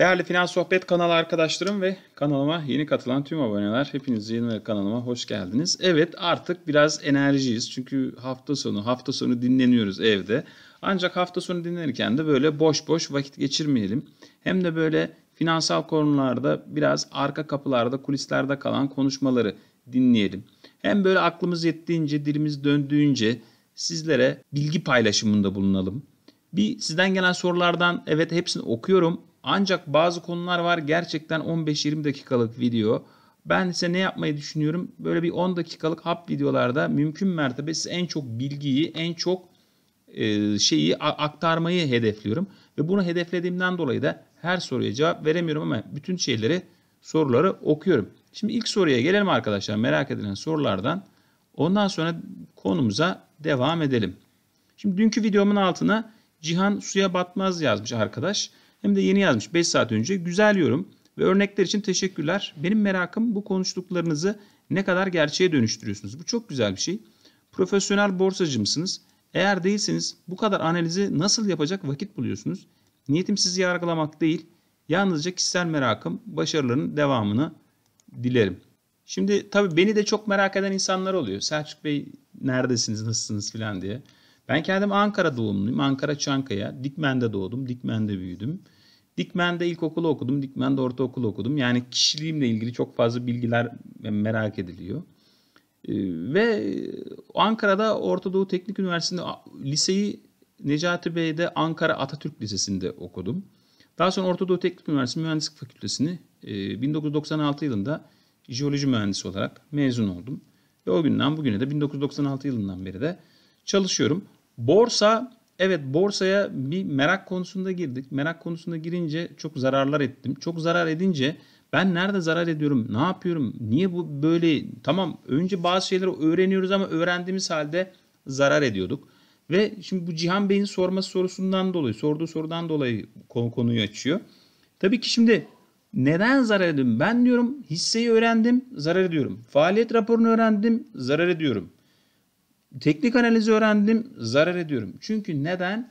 Değerli Finans Sohbet kanalı arkadaşlarım ve kanalıma yeni katılan tüm aboneler hepiniz yeni kanalıma hoş geldiniz. Evet artık biraz enerjiyiz çünkü hafta sonu hafta sonu dinleniyoruz evde. Ancak hafta sonu dinlenirken de böyle boş boş vakit geçirmeyelim. Hem de böyle finansal konularda biraz arka kapılarda kulislerde kalan konuşmaları dinleyelim. Hem böyle aklımız yettiğince dilimiz döndüğünce sizlere bilgi paylaşımında bulunalım. Bir sizden gelen sorulardan evet hepsini okuyorum ancak bazı konular var gerçekten 15-20 dakikalık video. Ben size ne yapmayı düşünüyorum? Böyle bir 10 dakikalık hap videolarda mümkün mertebe size en çok bilgiyi, en çok e, şeyi aktarmayı hedefliyorum. Ve bunu hedeflediğimden dolayı da her soruya cevap veremiyorum ama bütün şeyleri, soruları okuyorum. Şimdi ilk soruya gelelim arkadaşlar merak edilen sorulardan. Ondan sonra konumuza devam edelim. Şimdi dünkü videomun altına Cihan suya batmaz yazmış arkadaş. Hem de yeni yazmış 5 saat önce. Güzel yorum ve örnekler için teşekkürler. Benim merakım bu konuştuklarınızı ne kadar gerçeğe dönüştürüyorsunuz? Bu çok güzel bir şey. Profesyonel borsacı mısınız? Eğer değilseniz bu kadar analizi nasıl yapacak vakit buluyorsunuz? Niyetim sizi yargılamak değil. Yalnızca kişisel merakım başarıların devamını dilerim. Şimdi tabii beni de çok merak eden insanlar oluyor. Selçuk Bey neredesiniz, nasılsınız filan diye. Ben kendim Ankara doğumluyum. Ankara Çankaya. Dikmen'de doğdum. Dikmen'de büyüdüm. Dikmen'de ilkokulu okudum. Dikmen'de ortaokulu okudum. Yani kişiliğimle ilgili çok fazla bilgiler merak ediliyor. Ee, ve Ankara'da Orta Doğu Teknik Üniversitesi'nde liseyi Necati Bey'de Ankara Atatürk Lisesi'nde okudum. Daha sonra Orta Doğu Teknik Üniversitesi Mühendislik Fakültesini 1996 e, yılında jeoloji mühendisi olarak mezun oldum. Ve o günden bugüne de 1996 yılından beri de çalışıyorum. Borsa evet borsaya bir merak konusunda girdik. Merak konusunda girince çok zararlar ettim. Çok zarar edince ben nerede zarar ediyorum? Ne yapıyorum? Niye bu böyle? Tamam önce bazı şeyleri öğreniyoruz ama öğrendiğimiz halde zarar ediyorduk. Ve şimdi bu Cihan Bey'in sorması sorusundan dolayı, sorduğu sorudan dolayı konuyu açıyor. Tabii ki şimdi neden zarar ediyorum? Ben diyorum hisseyi öğrendim, zarar ediyorum. Faaliyet raporunu öğrendim, zarar ediyorum. Teknik analizi öğrendim, zarar ediyorum. Çünkü neden?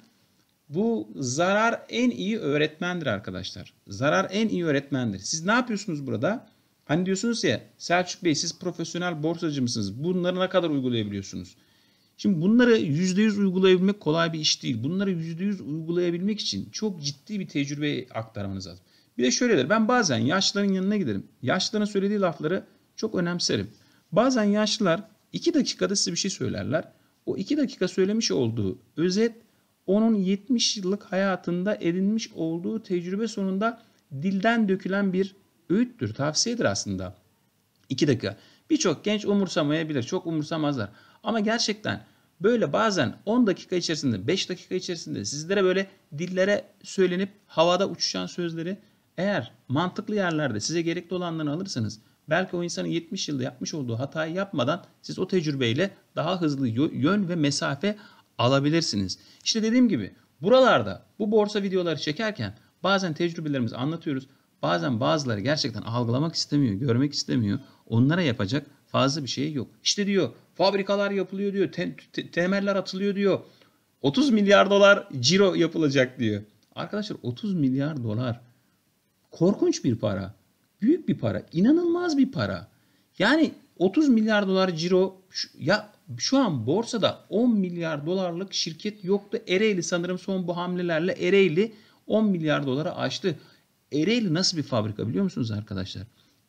Bu zarar en iyi öğretmendir arkadaşlar. Zarar en iyi öğretmendir. Siz ne yapıyorsunuz burada? Hani diyorsunuz ya Selçuk Bey siz profesyonel borsacı mısınız? Bunları ne kadar uygulayabiliyorsunuz? Şimdi bunları %100 uygulayabilmek kolay bir iş değil. Bunları %100 uygulayabilmek için çok ciddi bir tecrübe aktarmanız lazım. Bir de şöyle der Ben bazen yaşlıların yanına giderim. Yaşlıların söylediği lafları çok önemserim. Bazen yaşlılar 2 dakikada size bir şey söylerler. O 2 dakika söylemiş olduğu özet onun 70 yıllık hayatında edinmiş olduğu tecrübe sonunda dilden dökülen bir öğüttür, tavsiyedir aslında. 2 dakika. Birçok genç umursamayabilir, çok umursamazlar. Ama gerçekten böyle bazen 10 dakika içerisinde, 5 dakika içerisinde sizlere böyle dillere söylenip havada uçuşan sözleri eğer mantıklı yerlerde size gerekli olanları alırsanız Belki o insanın 70 yılda yapmış olduğu hatayı yapmadan siz o tecrübeyle daha hızlı yön ve mesafe alabilirsiniz. İşte dediğim gibi buralarda bu borsa videoları çekerken bazen tecrübelerimizi anlatıyoruz. Bazen bazıları gerçekten algılamak istemiyor, görmek istemiyor. Onlara yapacak fazla bir şey yok. İşte diyor fabrikalar yapılıyor diyor, te- te- temeller atılıyor diyor. 30 milyar dolar ciro yapılacak diyor. Arkadaşlar 30 milyar dolar korkunç bir para. Büyük bir para. inanılmaz bir para. Yani 30 milyar dolar ciro ya şu an borsada 10 milyar dolarlık şirket yoktu. Ereğli sanırım son bu hamlelerle Ereğli 10 milyar dolara açtı. Ereğli nasıl bir fabrika biliyor musunuz arkadaşlar?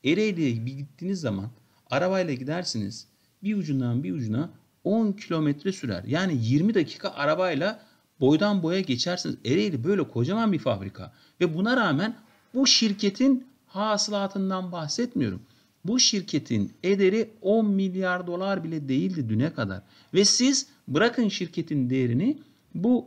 Ereğli'ye bir gittiğiniz zaman arabayla gidersiniz. Bir ucundan bir ucuna 10 kilometre sürer. Yani 20 dakika arabayla boydan boya geçersiniz. Ereğli böyle kocaman bir fabrika. Ve buna rağmen bu şirketin hasılatından bahsetmiyorum. Bu şirketin ederi 10 milyar dolar bile değildi düne kadar. Ve siz bırakın şirketin değerini bu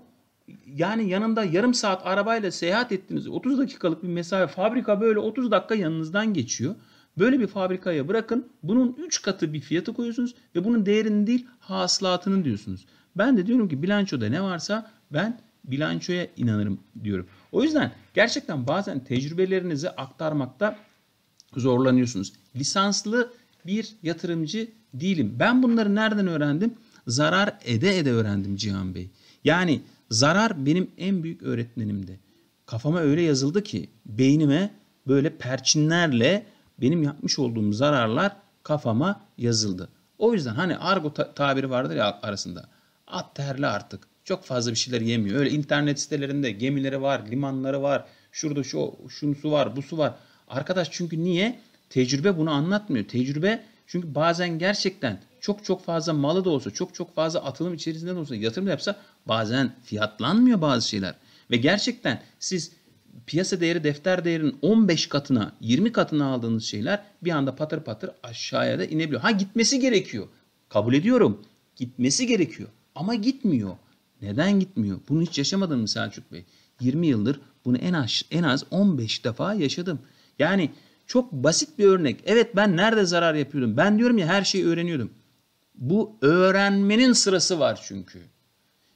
yani yanında yarım saat arabayla seyahat ettiğiniz 30 dakikalık bir mesafe fabrika böyle 30 dakika yanınızdan geçiyor. Böyle bir fabrikaya bırakın bunun 3 katı bir fiyatı koyuyorsunuz ve bunun değerini değil hasılatını diyorsunuz. Ben de diyorum ki bilançoda ne varsa ben bilançoya inanırım diyorum. O yüzden gerçekten bazen tecrübelerinizi aktarmakta zorlanıyorsunuz. Lisanslı bir yatırımcı değilim. Ben bunları nereden öğrendim? Zarar ede ede öğrendim Cihan Bey. Yani zarar benim en büyük öğretmenimdi. Kafama öyle yazıldı ki beynime böyle perçinlerle benim yapmış olduğum zararlar kafama yazıldı. O yüzden hani argo ta- tabiri vardır ya arasında. At terli artık çok fazla bir şeyler yemiyor. Öyle internet sitelerinde gemileri var, limanları var, şurada şu şunsu var, bu su var. Arkadaş çünkü niye? Tecrübe bunu anlatmıyor. Tecrübe çünkü bazen gerçekten çok çok fazla malı da olsa, çok çok fazla atılım içerisinde de olsa yatırım da yapsa bazen fiyatlanmıyor bazı şeyler. Ve gerçekten siz piyasa değeri defter değerinin 15 katına 20 katına aldığınız şeyler bir anda patır patır aşağıya da inebiliyor. Ha gitmesi gerekiyor. Kabul ediyorum. Gitmesi gerekiyor. Ama gitmiyor. Neden gitmiyor? Bunu hiç yaşamadın mı Selçuk Bey? 20 yıldır bunu en az, en az 15 defa yaşadım. Yani çok basit bir örnek. Evet ben nerede zarar yapıyordum? Ben diyorum ya her şeyi öğreniyordum. Bu öğrenmenin sırası var çünkü.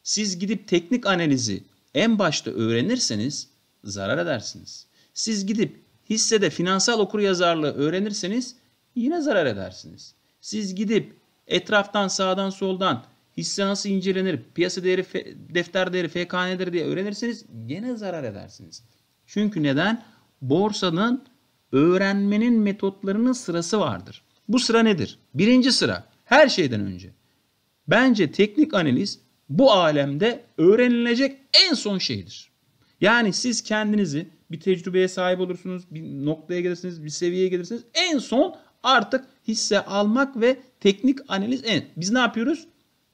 Siz gidip teknik analizi en başta öğrenirseniz zarar edersiniz. Siz gidip hissede finansal okuryazarlığı öğrenirseniz yine zarar edersiniz. Siz gidip etraftan sağdan soldan hisse nasıl incelenir, piyasa değeri, defter değeri FKN'dir diye öğrenirseniz gene zarar edersiniz. Çünkü neden? Borsanın öğrenmenin metotlarının sırası vardır. Bu sıra nedir? Birinci sıra her şeyden önce. Bence teknik analiz bu alemde öğrenilecek en son şeydir. Yani siz kendinizi bir tecrübeye sahip olursunuz, bir noktaya gelirsiniz, bir seviyeye gelirsiniz. En son artık hisse almak ve teknik analiz. en. biz ne yapıyoruz?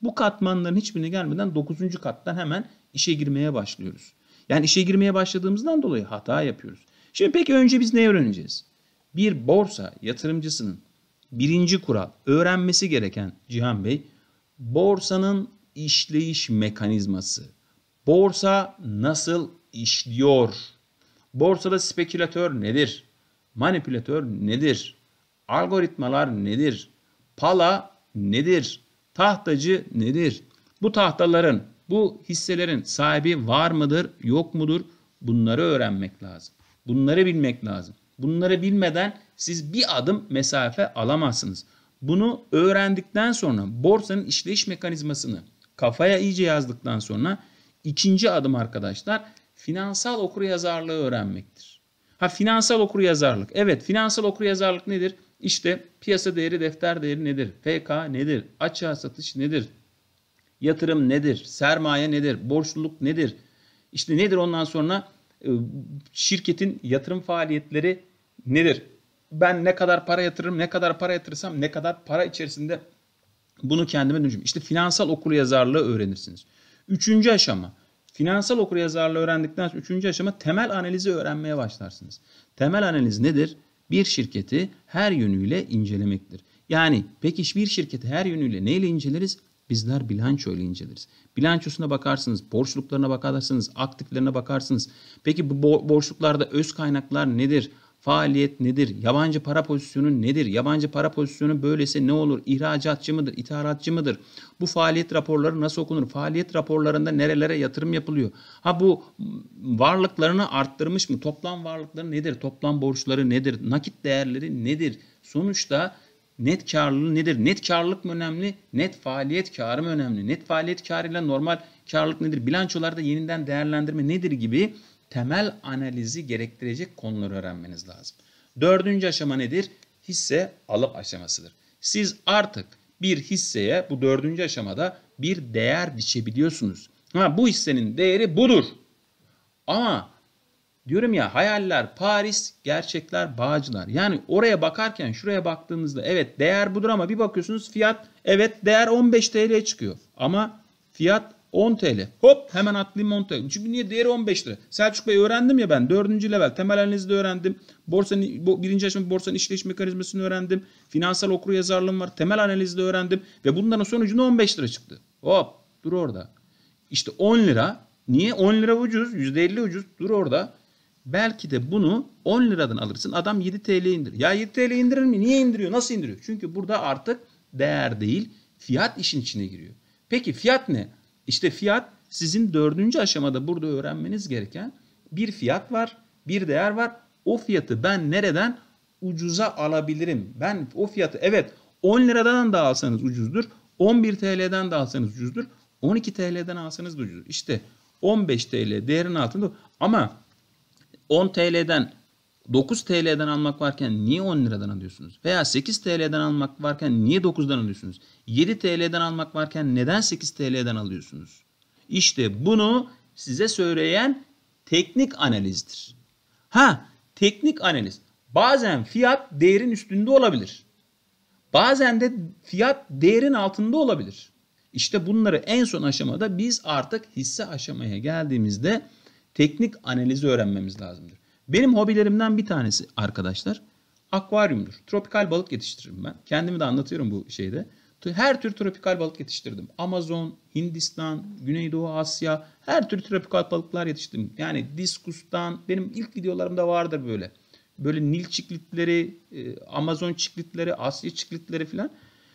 Bu katmanların hiçbirine gelmeden 9. kattan hemen işe girmeye başlıyoruz. Yani işe girmeye başladığımızdan dolayı hata yapıyoruz. Şimdi peki önce biz ne öğreneceğiz? Bir borsa yatırımcısının birinci kural öğrenmesi gereken Cihan Bey borsanın işleyiş mekanizması. Borsa nasıl işliyor? Borsada spekülatör nedir? Manipülatör nedir? Algoritmalar nedir? Pala nedir? Tahtacı nedir? Bu tahtaların, bu hisselerin sahibi var mıdır, yok mudur? Bunları öğrenmek lazım. Bunları bilmek lazım. Bunları bilmeden siz bir adım mesafe alamazsınız. Bunu öğrendikten sonra borsanın işleyiş mekanizmasını kafaya iyice yazdıktan sonra ikinci adım arkadaşlar finansal okuryazarlığı öğrenmektir. Ha finansal okuryazarlık. Evet finansal okuryazarlık nedir? İşte piyasa değeri defter değeri nedir? FK nedir? Açığa satış nedir? Yatırım nedir? Sermaye nedir? Borçluluk nedir? İşte nedir ondan sonra e, şirketin yatırım faaliyetleri nedir? Ben ne kadar para yatırırım, ne kadar para yatırırsam, ne kadar para içerisinde bunu kendime dönüşüm. İşte finansal okuryazarlığı öğrenirsiniz. Üçüncü aşama. Finansal okuryazarlığı öğrendikten sonra üçüncü aşama temel analizi öğrenmeye başlarsınız. Temel analiz nedir? bir şirketi her yönüyle incelemektir. Yani peki bir şirketi her yönüyle neyle inceleriz? Bizler bilanço ile inceleriz. Bilançosuna bakarsınız, borçluklarına bakarsınız, aktiflerine bakarsınız. Peki bu borçluklarda öz kaynaklar nedir? faaliyet nedir? Yabancı para pozisyonu nedir? Yabancı para pozisyonu böylese ne olur? İhracatçı mıdır? İthalatçı mıdır? Bu faaliyet raporları nasıl okunur? Faaliyet raporlarında nerelere yatırım yapılıyor? Ha bu varlıklarını arttırmış mı? Toplam varlıkları nedir? Toplam borçları nedir? Nakit değerleri nedir? Sonuçta net karlılığı nedir? Net karlılık mı önemli? Net faaliyet karı mı önemli? Net faaliyet karıyla normal karlılık nedir? Bilançolarda yeniden değerlendirme nedir gibi temel analizi gerektirecek konuları öğrenmeniz lazım. Dördüncü aşama nedir? Hisse alım aşamasıdır. Siz artık bir hisseye bu dördüncü aşamada bir değer biçebiliyorsunuz. Ha, bu hissenin değeri budur. Ama diyorum ya hayaller Paris, gerçekler Bağcılar. Yani oraya bakarken şuraya baktığınızda evet değer budur ama bir bakıyorsunuz fiyat evet değer 15 TL çıkıyor. Ama fiyat 10 TL. Hop hemen atlayayım 10 TL. Çünkü niye? Değeri 15 lira. Selçuk Bey öğrendim ya ben. 4. level temel analizi de öğrendim. Borsanın, birinci aşama borsanın işleyiş mekanizmasını öğrendim. Finansal okuru yazarlığım var. Temel analizi de öğrendim. Ve bunların sonucunda 15 lira çıktı. Hop dur orada. İşte 10 lira. Niye? 10 lira ucuz. %50 ucuz. Dur orada. Belki de bunu 10 liradan alırsın. Adam 7 TL indir. Ya 7 TL indirir mi? Niye indiriyor? Nasıl indiriyor? Çünkü burada artık değer değil fiyat işin içine giriyor. Peki fiyat ne? İşte fiyat sizin dördüncü aşamada burada öğrenmeniz gereken bir fiyat var, bir değer var. O fiyatı ben nereden ucuza alabilirim? Ben o fiyatı evet 10 liradan da alsanız ucuzdur. 11 TL'den de alsanız ucuzdur. 12 TL'den alsanız da ucuzdur. İşte 15 TL değerin altında ama 10 TL'den 9 TL'den almak varken niye 10 liradan alıyorsunuz? Veya 8 TL'den almak varken niye 9'dan alıyorsunuz? 7 TL'den almak varken neden 8 TL'den alıyorsunuz? İşte bunu size söyleyen teknik analizdir. Ha, teknik analiz. Bazen fiyat değerin üstünde olabilir. Bazen de fiyat değerin altında olabilir. İşte bunları en son aşamada biz artık hisse aşamaya geldiğimizde teknik analizi öğrenmemiz lazımdır. Benim hobilerimden bir tanesi arkadaşlar akvaryumdur. Tropikal balık yetiştiririm ben. Kendimi de anlatıyorum bu şeyde. Her tür tropikal balık yetiştirdim. Amazon, Hindistan, Güneydoğu Asya her tür tropikal balıklar yetiştirdim. Yani diskustan benim ilk videolarımda vardır böyle. Böyle Nil çiklitleri, e, Amazon çiklitleri, Asya çiklitleri filan.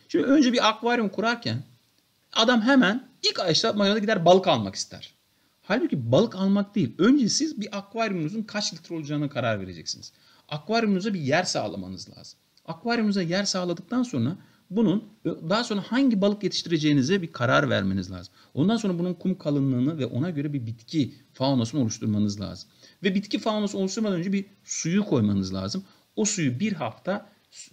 Şimdi önce bir akvaryum kurarken adam hemen ilk aşağı makinede gider balık almak ister. Halbuki balık almak değil. Önce siz bir akvaryumunuzun kaç litre olacağına karar vereceksiniz. Akvaryumunuza bir yer sağlamanız lazım. Akvaryumunuza yer sağladıktan sonra bunun daha sonra hangi balık yetiştireceğinize bir karar vermeniz lazım. Ondan sonra bunun kum kalınlığını ve ona göre bir bitki faunasını oluşturmanız lazım. Ve bitki faunası oluşturmadan önce bir suyu koymanız lazım. O suyu bir hafta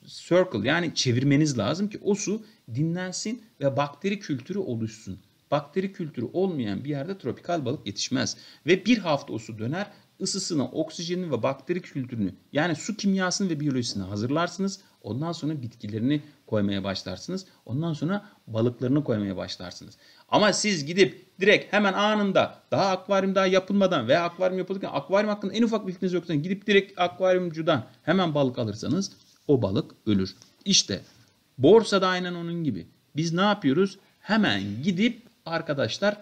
circle yani çevirmeniz lazım ki o su dinlensin ve bakteri kültürü oluşsun bakteri kültürü olmayan bir yerde tropikal balık yetişmez. Ve bir hafta o su döner ısısını, oksijenini ve bakteri kültürünü yani su kimyasını ve biyolojisini hazırlarsınız. Ondan sonra bitkilerini koymaya başlarsınız. Ondan sonra balıklarını koymaya başlarsınız. Ama siz gidip direkt hemen anında daha akvaryum daha yapılmadan veya akvaryum yapılırken akvaryum hakkında en ufak bilginiz yoksa gidip direkt akvaryumcudan hemen balık alırsanız o balık ölür. İşte borsada aynen onun gibi. Biz ne yapıyoruz? Hemen gidip arkadaşlar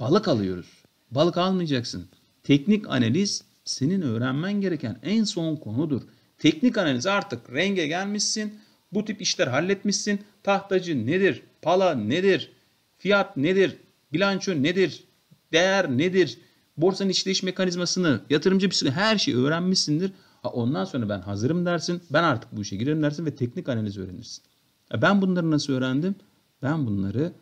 balık alıyoruz. Balık almayacaksın. Teknik analiz senin öğrenmen gereken en son konudur. Teknik analiz artık renge gelmişsin. Bu tip işler halletmişsin. Tahtacı nedir? Pala nedir? Fiyat nedir? Bilanço nedir? Değer nedir? Borsanın işleyiş mekanizmasını, yatırımcı bir her şeyi öğrenmişsindir. Ha ondan sonra ben hazırım dersin. Ben artık bu işe girerim dersin ve teknik analiz öğrenirsin. Ben bunları nasıl öğrendim? Ben bunları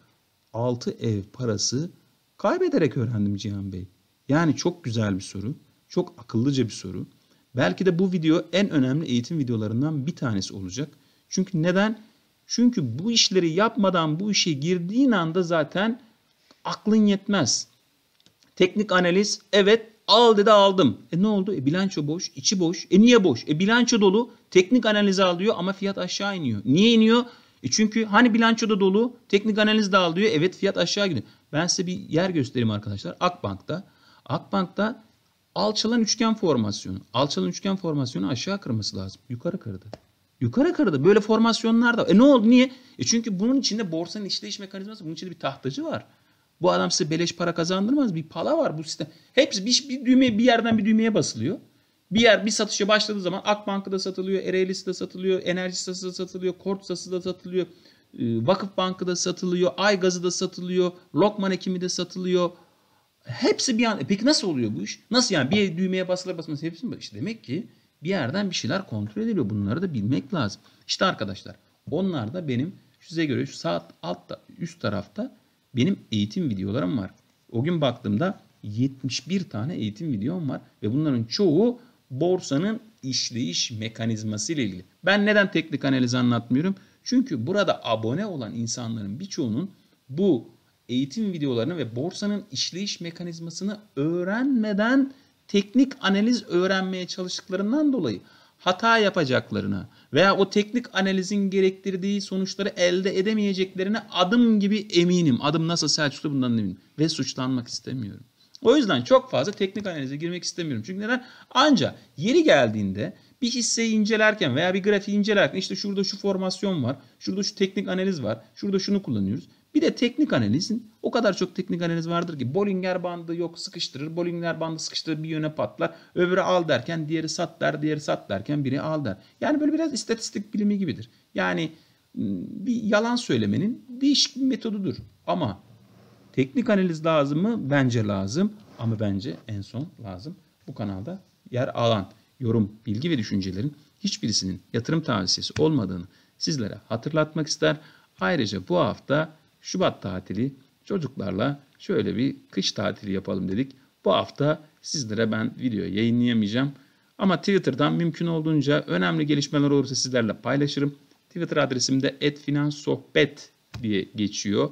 Altı ev parası kaybederek öğrendim Cihan Bey. Yani çok güzel bir soru. Çok akıllıca bir soru. Belki de bu video en önemli eğitim videolarından bir tanesi olacak. Çünkü neden? Çünkü bu işleri yapmadan bu işe girdiğin anda zaten aklın yetmez. Teknik analiz evet al dedi aldım. E ne oldu? E bilanço boş, içi boş. E niye boş? E bilanço dolu. Teknik analizi alıyor ama fiyat aşağı iniyor. Niye iniyor? E çünkü hani bilançoda dolu teknik analiz dağıl diyor. Evet fiyat aşağı gidiyor. Ben size bir yer göstereyim arkadaşlar. Akbank'ta. Akbank'ta alçalan üçgen formasyonu. Alçalan üçgen formasyonu aşağı kırması lazım. Yukarı kırdı. Yukarı kırdı. Böyle formasyonlar da. E ne oldu? Niye? E çünkü bunun içinde borsanın işleyiş mekanizması. Bunun içinde bir tahtacı var. Bu adam size beleş para kazandırmaz. Bir pala var bu sistem. Hepsi bir, bir düğme bir yerden bir düğmeye basılıyor. Bir yer bir satışa başladığı zaman Akbank'ı da satılıyor, Ereğlisi de satılıyor, Sası da satılıyor, Kortsası da satılıyor, e, Vakıf Bank'ı da satılıyor, Aygaz'ı da satılıyor, Lokman Ekimi de satılıyor. Hepsi bir an. E peki nasıl oluyor bu iş? Nasıl yani bir düğmeye basılır basılmaz hepsi mi? İşte demek ki bir yerden bir şeyler kontrol ediliyor. Bunları da bilmek lazım. İşte arkadaşlar onlar da benim size göre şu saat altta üst tarafta benim eğitim videolarım var. O gün baktığımda 71 tane eğitim videom var ve bunların çoğu borsanın işleyiş mekanizması ile ilgili. Ben neden teknik analiz anlatmıyorum? Çünkü burada abone olan insanların birçoğunun bu eğitim videolarını ve borsanın işleyiş mekanizmasını öğrenmeden teknik analiz öğrenmeye çalıştıklarından dolayı hata yapacaklarını veya o teknik analizin gerektirdiği sonuçları elde edemeyeceklerine adım gibi eminim. Adım nasıl Selçuklu bundan eminim ve suçlanmak istemiyorum. O yüzden çok fazla teknik analize girmek istemiyorum. Çünkü neden? Anca yeri geldiğinde bir hisseyi incelerken veya bir grafiği incelerken işte şurada şu formasyon var, şurada şu teknik analiz var, şurada şunu kullanıyoruz. Bir de teknik analizin o kadar çok teknik analiz vardır ki Bollinger bandı yok sıkıştırır, Bollinger bandı sıkıştırır bir yöne patlar. Öbürü al derken diğeri sat der, diğeri sat derken biri al der. Yani böyle biraz istatistik bilimi gibidir. Yani ıı, bir yalan söylemenin değişik bir metodudur. Ama Teknik analiz lazım mı? Bence lazım. Ama bence en son lazım. Bu kanalda yer alan yorum, bilgi ve düşüncelerin hiçbirisinin yatırım tavsiyesi olmadığını sizlere hatırlatmak ister. Ayrıca bu hafta Şubat tatili çocuklarla şöyle bir kış tatili yapalım dedik. Bu hafta sizlere ben video yayınlayamayacağım. Ama Twitter'dan mümkün olduğunca önemli gelişmeler olursa sizlerle paylaşırım. Twitter adresimde etfinanssohbet diye geçiyor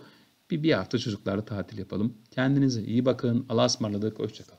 bir, bir hafta çocuklarla tatil yapalım. Kendinize iyi bakın. Allah'a ısmarladık. Hoşçakalın.